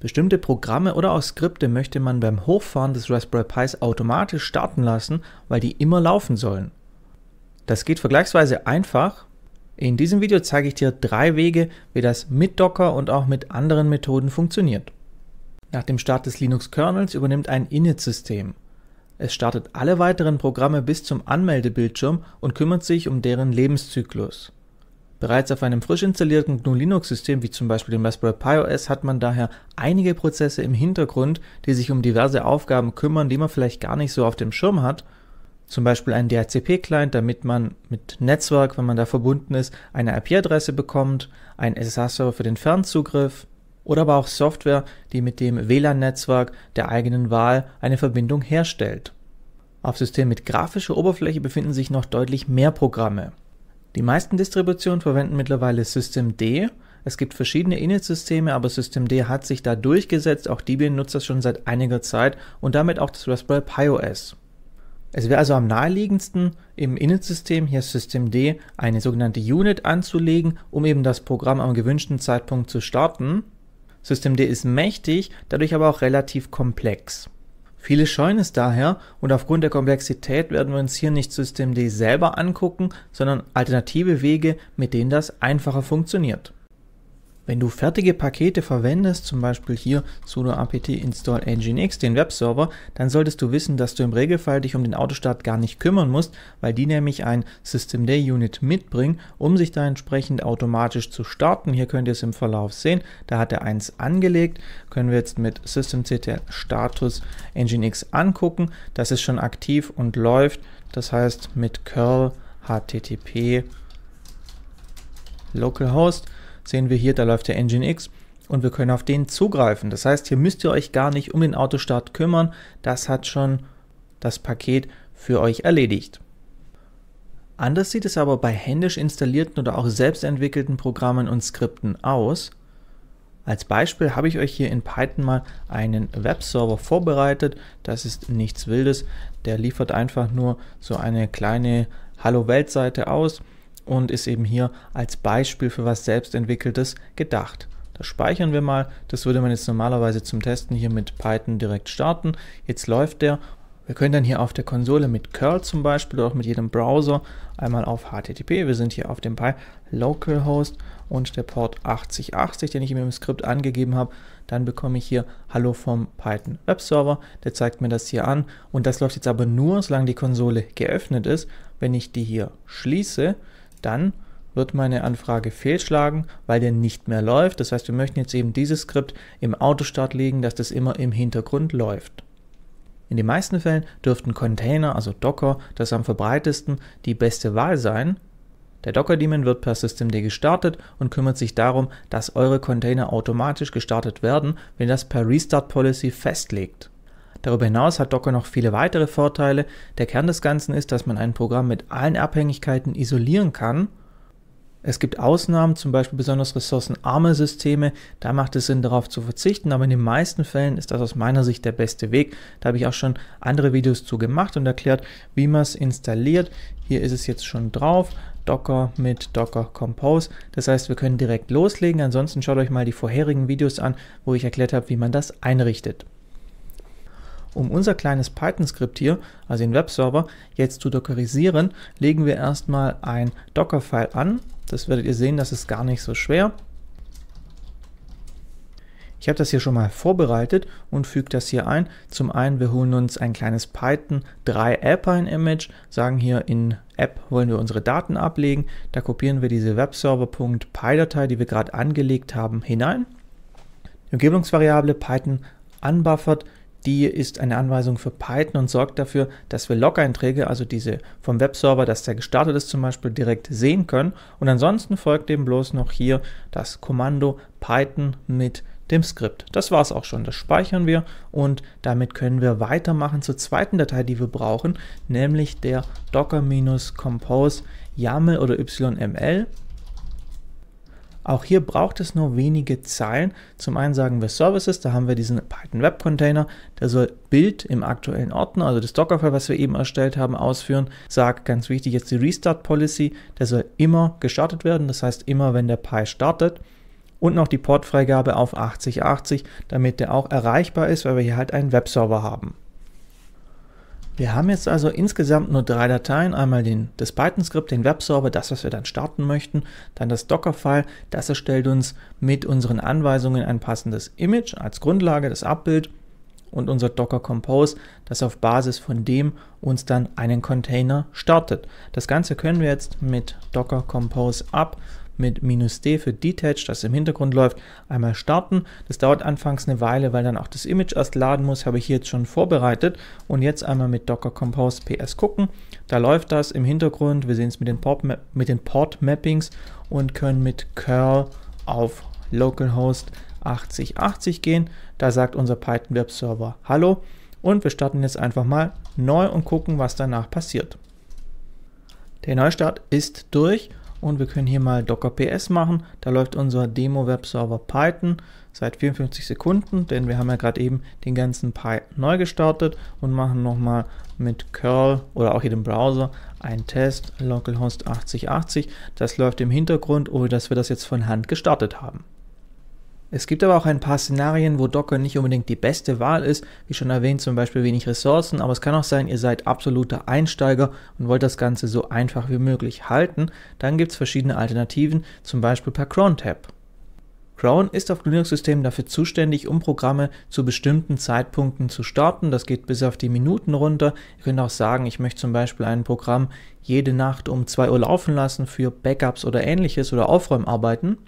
Bestimmte Programme oder auch Skripte möchte man beim Hochfahren des Raspberry Pis automatisch starten lassen, weil die immer laufen sollen. Das geht vergleichsweise einfach. In diesem Video zeige ich dir drei Wege, wie das mit Docker und auch mit anderen Methoden funktioniert. Nach dem Start des Linux-Kernels übernimmt ein Init-System. Es startet alle weiteren Programme bis zum Anmeldebildschirm und kümmert sich um deren Lebenszyklus. Bereits auf einem frisch installierten GNU Linux System wie zum Beispiel dem Raspberry Pi OS hat man daher einige Prozesse im Hintergrund, die sich um diverse Aufgaben kümmern, die man vielleicht gar nicht so auf dem Schirm hat. Zum Beispiel ein DHCP-Client, damit man mit Netzwerk, wenn man da verbunden ist, eine IP-Adresse bekommt, ein SSH-Server für den Fernzugriff oder aber auch Software, die mit dem WLAN-Netzwerk der eigenen Wahl eine Verbindung herstellt. Auf Systemen mit grafischer Oberfläche befinden sich noch deutlich mehr Programme. Die meisten Distributionen verwenden mittlerweile Systemd. Es gibt verschiedene Init-Systeme, aber Systemd hat sich da durchgesetzt. Auch Debian nutzt das schon seit einiger Zeit und damit auch das Raspberry Pi OS. Es wäre also am naheliegendsten, im Init-System, hier Systemd, eine sogenannte Unit anzulegen, um eben das Programm am gewünschten Zeitpunkt zu starten. Systemd ist mächtig, dadurch aber auch relativ komplex. Viele scheuen es daher und aufgrund der Komplexität werden wir uns hier nicht Systemd selber angucken, sondern alternative Wege, mit denen das einfacher funktioniert. Wenn du fertige Pakete verwendest, zum Beispiel hier sudo apt install nginx, den Webserver, dann solltest du wissen, dass du im Regelfall dich um den Autostart gar nicht kümmern musst, weil die nämlich ein Systemd-Unit mitbringen, um sich da entsprechend automatisch zu starten. Hier könnt ihr es im Verlauf sehen, da hat er eins angelegt, können wir jetzt mit systemctl status nginx angucken. Das ist schon aktiv und läuft, das heißt mit curl http localhost sehen wir hier, da läuft der Nginx und wir können auf den zugreifen. Das heißt, hier müsst ihr euch gar nicht um den Autostart kümmern. Das hat schon das Paket für euch erledigt. Anders sieht es aber bei händisch installierten oder auch selbst entwickelten Programmen und Skripten aus. Als Beispiel habe ich euch hier in Python mal einen Webserver vorbereitet. Das ist nichts Wildes. Der liefert einfach nur so eine kleine Hallo-Welt-Seite aus und ist eben hier als Beispiel für was selbstentwickeltes gedacht. Das speichern wir mal. Das würde man jetzt normalerweise zum Testen hier mit Python direkt starten. Jetzt läuft der. Wir können dann hier auf der Konsole mit curl zum Beispiel oder auch mit jedem Browser einmal auf HTTP. Wir sind hier auf dem Pi localhost und der Port 8080, den ich im Skript angegeben habe. Dann bekomme ich hier Hallo vom Python Web Server. Der zeigt mir das hier an und das läuft jetzt aber nur, solange die Konsole geöffnet ist. Wenn ich die hier schließe, dann wird meine Anfrage fehlschlagen, weil der nicht mehr läuft. Das heißt, wir möchten jetzt eben dieses Skript im Autostart legen, dass das immer im Hintergrund läuft. In den meisten Fällen dürften Container, also Docker, das am verbreitesten, die beste Wahl sein. Der Docker-Daemon wird per Systemd gestartet und kümmert sich darum, dass eure Container automatisch gestartet werden, wenn das per Restart Policy festlegt. Darüber hinaus hat Docker noch viele weitere Vorteile. Der Kern des Ganzen ist, dass man ein Programm mit allen Abhängigkeiten isolieren kann. Es gibt Ausnahmen, zum Beispiel besonders ressourcenarme Systeme, da macht es Sinn, darauf zu verzichten, aber in den meisten Fällen ist das aus meiner Sicht der beste Weg. Da habe ich auch schon andere Videos zu gemacht und erklärt, wie man es installiert. Hier ist es jetzt schon drauf, Docker mit Docker Compose. Das heißt, wir können direkt loslegen. Ansonsten schaut euch mal die vorherigen Videos an, wo ich erklärt habe, wie man das einrichtet. Um unser kleines Python-Skript hier, also den Webserver, jetzt zu dockerisieren, legen wir erstmal ein Docker-File an. Das werdet ihr sehen, das ist gar nicht so schwer. Ich habe das hier schon mal vorbereitet und füge das hier ein. Zum einen, wir holen uns ein kleines Python 3 Alpine Image, sagen hier in App wollen wir unsere Daten ablegen. Da kopieren wir diese webserver.py-Datei, die wir gerade angelegt haben, hinein. Die Umgebungsvariable Python unbuffered die ist eine Anweisung für Python und sorgt dafür, dass wir Log-Einträge, also diese vom Webserver, dass der gestartet ist zum Beispiel, direkt sehen können. Und ansonsten folgt dem bloß noch hier das Kommando Python mit dem Skript. Das war es auch schon, das speichern wir und damit können wir weitermachen zur zweiten Datei, die wir brauchen, nämlich der docker-compose YAML oder YML auch hier braucht es nur wenige Zeilen. Zum einen sagen wir Services, da haben wir diesen Python Web Container, der soll Bild im aktuellen Ordner, also das Dockerfile, was wir eben erstellt haben, ausführen. Sag ganz wichtig jetzt die Restart Policy, der soll immer gestartet werden, das heißt immer, wenn der Pi startet und noch die Portfreigabe auf 8080, damit der auch erreichbar ist, weil wir hier halt einen Webserver haben. Wir haben jetzt also insgesamt nur drei Dateien, einmal den, das Python-Skript, den Webserver, das, was wir dann starten möchten, dann das Docker-File, das erstellt uns mit unseren Anweisungen ein passendes Image als Grundlage, das Abbild und unser Docker Compose, das auf Basis von dem uns dann einen Container startet. Das Ganze können wir jetzt mit Docker Compose ab mit minus D für Detached, das im Hintergrund läuft, einmal starten. Das dauert anfangs eine Weile, weil dann auch das Image erst laden muss, habe ich hier jetzt schon vorbereitet. Und jetzt einmal mit Docker Compose PS gucken. Da läuft das im Hintergrund. Wir sehen es mit den Port Mappings und können mit curl auf localhost 8080 gehen. Da sagt unser Python Web Server Hallo und wir starten jetzt einfach mal neu und gucken, was danach passiert. Der Neustart ist durch und wir können hier mal Docker PS machen. Da läuft unser Demo Web Server Python seit 54 Sekunden, denn wir haben ja gerade eben den ganzen Python neu gestartet und machen nochmal mit curl oder auch hier dem Browser einen Test localhost 8080. Das läuft im Hintergrund, ohne dass wir das jetzt von Hand gestartet haben. Es gibt aber auch ein paar Szenarien, wo Docker nicht unbedingt die beste Wahl ist, wie schon erwähnt, zum Beispiel wenig Ressourcen, aber es kann auch sein, ihr seid absoluter Einsteiger und wollt das Ganze so einfach wie möglich halten. Dann gibt es verschiedene Alternativen, zum Beispiel per Cron-Tab. Crown ist auf Linux-Systemen dafür zuständig, um Programme zu bestimmten Zeitpunkten zu starten. Das geht bis auf die Minuten runter. Ihr könnt auch sagen, ich möchte zum Beispiel ein Programm jede Nacht um 2 Uhr laufen lassen für Backups oder ähnliches oder Aufräumarbeiten.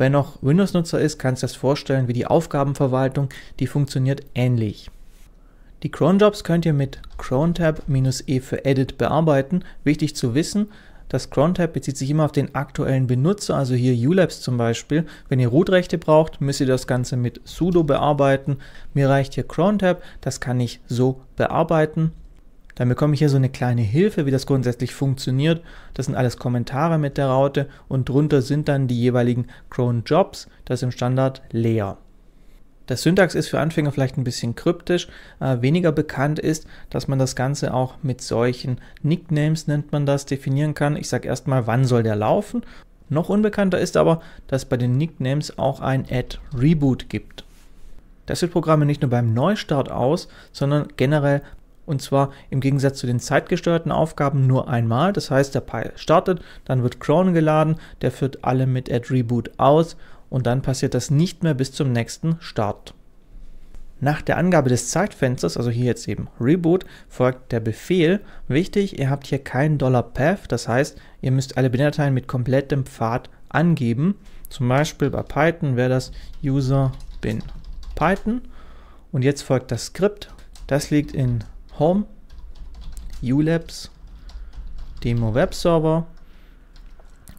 Wer noch Windows-Nutzer ist, kann sich das vorstellen wie die Aufgabenverwaltung, die funktioniert ähnlich. Die Cron-Jobs könnt ihr mit crontab-e für Edit bearbeiten. Wichtig zu wissen, das cron bezieht sich immer auf den aktuellen Benutzer, also hier ULabs zum Beispiel. Wenn ihr Root-Rechte braucht, müsst ihr das Ganze mit sudo bearbeiten. Mir reicht hier cron das kann ich so bearbeiten. Dann bekomme ich hier so eine kleine Hilfe, wie das grundsätzlich funktioniert. Das sind alles Kommentare mit der Raute und drunter sind dann die jeweiligen Chrome Jobs, das ist im Standard leer. Das Syntax ist für Anfänger vielleicht ein bisschen kryptisch. Äh, weniger bekannt ist, dass man das Ganze auch mit solchen Nicknames, nennt man das, definieren kann. Ich sage erstmal, wann soll der laufen. Noch unbekannter ist aber, dass bei den Nicknames auch ein Add Reboot gibt. Das wird Programme nicht nur beim Neustart aus, sondern generell und zwar im Gegensatz zu den zeitgesteuerten Aufgaben nur einmal. Das heißt, der Pile startet, dann wird Cron geladen, der führt alle mit Add Reboot aus und dann passiert das nicht mehr bis zum nächsten Start. Nach der Angabe des Zeitfensters, also hier jetzt eben Reboot, folgt der Befehl. Wichtig, ihr habt hier keinen $Path, das heißt, ihr müsst alle Binärdateien mit komplettem Pfad angeben. Zum Beispiel bei Python wäre das user bin Python. Und jetzt folgt das Skript. Das liegt in Home, ULabs, Demo Web Server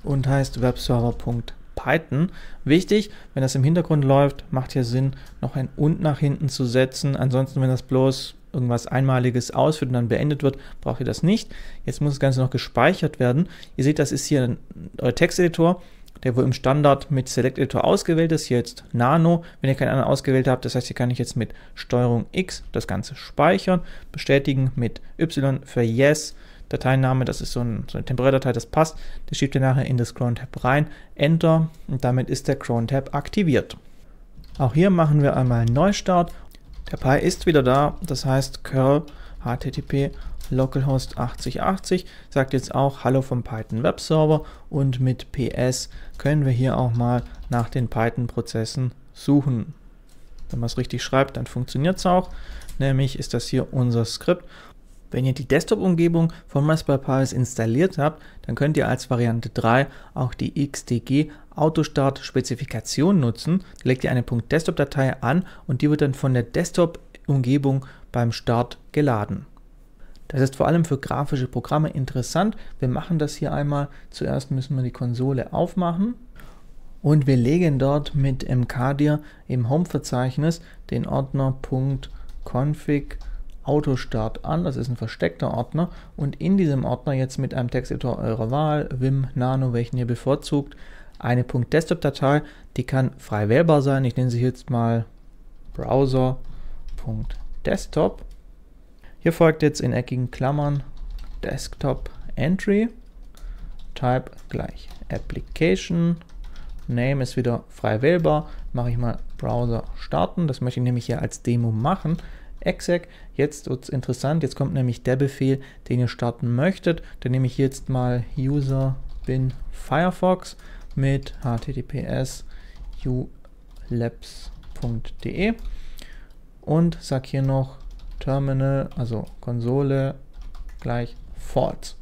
und heißt webserver.python. Wichtig, wenn das im Hintergrund läuft, macht hier Sinn, noch ein und nach hinten zu setzen. Ansonsten, wenn das bloß irgendwas Einmaliges ausführt und dann beendet wird, braucht ihr das nicht. Jetzt muss das Ganze noch gespeichert werden. Ihr seht, das ist hier euer Texteditor der wohl im Standard mit Select Editor ausgewählt ist, hier jetzt Nano, wenn ihr keinen anderen ausgewählt habt, das heißt, hier kann ich jetzt mit Steuerung X das Ganze speichern, bestätigen mit Y für Yes, Dateiname, das ist so, ein, so eine Temporärdatei, das passt, das schiebt ihr nachher in das Chrome Tab rein, Enter und damit ist der Chrome Tab aktiviert. Auch hier machen wir einmal einen Neustart. Der Pi ist wieder da, das heißt curl http localhost 8080 sagt jetzt auch Hallo vom Python Web Server und mit PS können wir hier auch mal nach den Python-Prozessen suchen. Wenn man es richtig schreibt, dann funktioniert es auch. Nämlich ist das hier unser Skript. Wenn ihr die Desktop-Umgebung von Raspberry Pis installiert habt, dann könnt ihr als Variante 3 auch die XDG Autostart-Spezifikation nutzen. Da legt ihr eine .desktop-Datei an und die wird dann von der Desktop-Umgebung beim Start geladen. Das ist vor allem für grafische Programme interessant. Wir machen das hier einmal. Zuerst müssen wir die Konsole aufmachen und wir legen dort mit mkdir im Home-Verzeichnis den Ordner .config Autostart an. Das ist ein versteckter Ordner und in diesem Ordner jetzt mit einem Texteditor eurer Wahl, Vim, Nano, welchen ihr bevorzugt, eine .desktop-Datei, die kann frei wählbar sein. Ich nenne sie jetzt mal browser.desktop hier folgt jetzt in eckigen Klammern Desktop Entry, Type gleich Application, Name ist wieder frei wählbar, mache ich mal Browser starten, das möchte ich nämlich hier als Demo machen, exec. Jetzt wird es interessant, jetzt kommt nämlich der Befehl, den ihr starten möchtet. Dann nehme ich jetzt mal user bin firefox mit https ulabs.de und sage hier noch Terminal, also Konsole gleich false.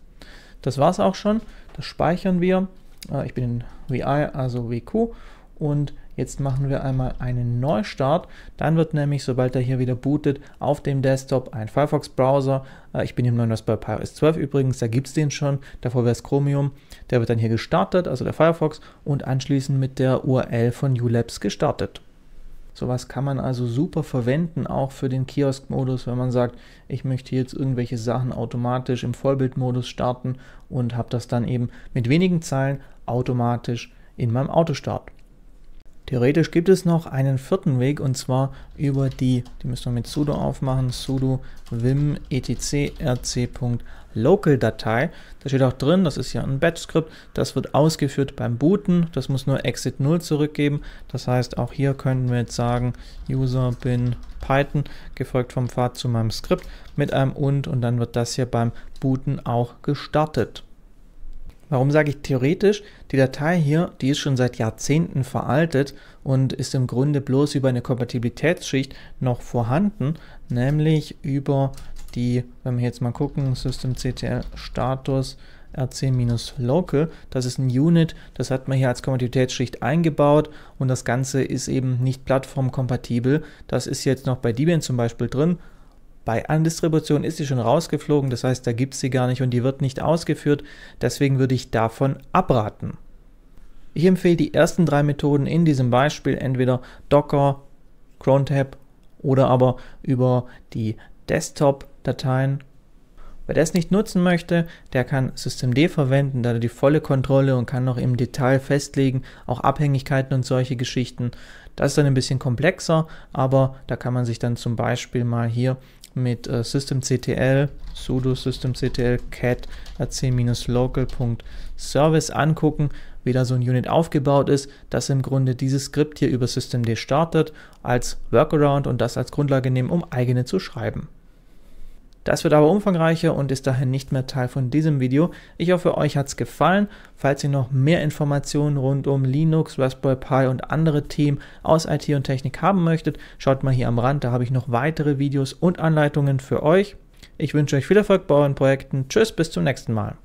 Das war es auch schon. Das speichern wir. Äh, ich bin in VI, also WQ. Und jetzt machen wir einmal einen Neustart. Dann wird nämlich, sobald er hier wieder bootet, auf dem Desktop ein Firefox-Browser. Äh, ich bin im neuen Raspberry Pi OS 12 übrigens, da gibt es den schon. Davor wäre es Chromium. Der wird dann hier gestartet, also der Firefox, und anschließend mit der URL von ULabs gestartet. Sowas kann man also super verwenden, auch für den Kiosk-Modus, wenn man sagt, ich möchte jetzt irgendwelche Sachen automatisch im Vollbildmodus starten und habe das dann eben mit wenigen Zeilen automatisch in meinem Autostart. Theoretisch gibt es noch einen vierten Weg und zwar über die, die müssen wir mit sudo aufmachen, sudo vim etc rc.local-Datei. Da steht auch drin, das ist ja ein Batch-Skript, das wird ausgeführt beim Booten, das muss nur exit 0 zurückgeben. Das heißt, auch hier könnten wir jetzt sagen, user bin Python, gefolgt vom Pfad zu meinem Skript mit einem und und dann wird das hier beim Booten auch gestartet. Warum sage ich theoretisch? Die Datei hier, die ist schon seit Jahrzehnten veraltet und ist im Grunde bloß über eine Kompatibilitätsschicht noch vorhanden, nämlich über die, wenn wir jetzt mal gucken, systemctl status rc-local, das ist ein Unit, das hat man hier als Kompatibilitätsschicht eingebaut und das Ganze ist eben nicht plattformkompatibel. Das ist jetzt noch bei Debian zum Beispiel drin, bei anderen Distributionen ist sie schon rausgeflogen, das heißt, da gibt es sie gar nicht und die wird nicht ausgeführt. Deswegen würde ich davon abraten. Ich empfehle die ersten drei Methoden in diesem Beispiel, entweder Docker, Crontab oder aber über die Desktop-Dateien. Wer das nicht nutzen möchte, der kann Systemd verwenden, da hat er die volle Kontrolle und kann noch im Detail festlegen, auch Abhängigkeiten und solche Geschichten. Das ist dann ein bisschen komplexer, aber da kann man sich dann zum Beispiel mal hier mit äh, systemctl, sudo systemctl cat ac-local.service angucken, wie da so ein Unit aufgebaut ist, dass im Grunde dieses Skript hier über systemd startet als Workaround und das als Grundlage nehmen, um eigene zu schreiben. Das wird aber umfangreicher und ist daher nicht mehr Teil von diesem Video. Ich hoffe, euch hat es gefallen. Falls ihr noch mehr Informationen rund um Linux, Raspberry Pi und andere Themen aus IT und Technik haben möchtet, schaut mal hier am Rand, da habe ich noch weitere Videos und Anleitungen für euch. Ich wünsche euch viel Erfolg bei euren Projekten. Tschüss, bis zum nächsten Mal.